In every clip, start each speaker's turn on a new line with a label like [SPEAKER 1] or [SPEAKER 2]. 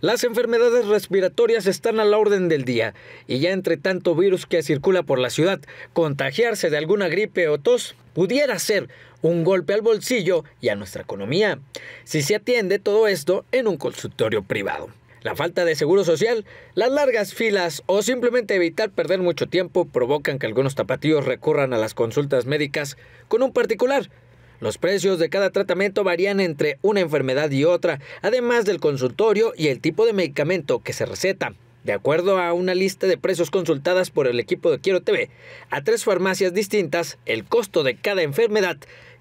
[SPEAKER 1] Las enfermedades respiratorias están a la orden del día y ya entre tanto virus que circula por la ciudad, contagiarse de alguna gripe o tos pudiera ser un golpe al bolsillo y a nuestra economía, si se atiende todo esto en un consultorio privado. La falta de seguro social, las largas filas o simplemente evitar perder mucho tiempo provocan que algunos tapatíos recurran a las consultas médicas con un particular los precios de cada tratamiento varían entre una enfermedad y otra, además del consultorio y el tipo de medicamento que se receta. De acuerdo a una lista de precios consultadas por el equipo de Quiero TV, a tres farmacias distintas, el costo de cada enfermedad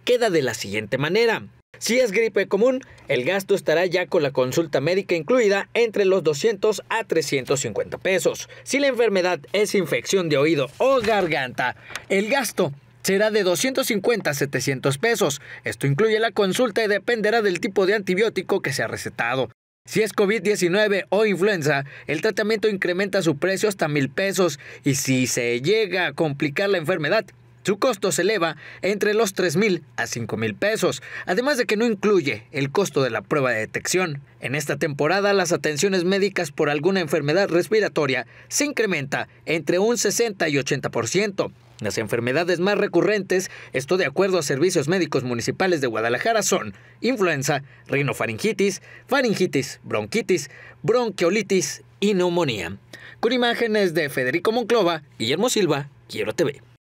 [SPEAKER 1] queda de la siguiente manera. Si es gripe común, el gasto estará ya con la consulta médica incluida entre los 200 a 350 pesos. Si la enfermedad es infección de oído o garganta, el gasto será de 250 a 700 pesos. Esto incluye la consulta y dependerá del tipo de antibiótico que se ha recetado. Si es COVID-19 o influenza, el tratamiento incrementa su precio hasta mil pesos y si se llega a complicar la enfermedad, su costo se eleva entre los 3000 a 5.000 pesos, además de que no incluye el costo de la prueba de detección. En esta temporada, las atenciones médicas por alguna enfermedad respiratoria se incrementa entre un 60 y 80%. Las enfermedades más recurrentes, esto de acuerdo a servicios médicos municipales de Guadalajara, son influenza, rinofaringitis, faringitis, bronquitis, bronquiolitis y neumonía. Con imágenes de Federico Monclova, Guillermo Silva, Quiero TV.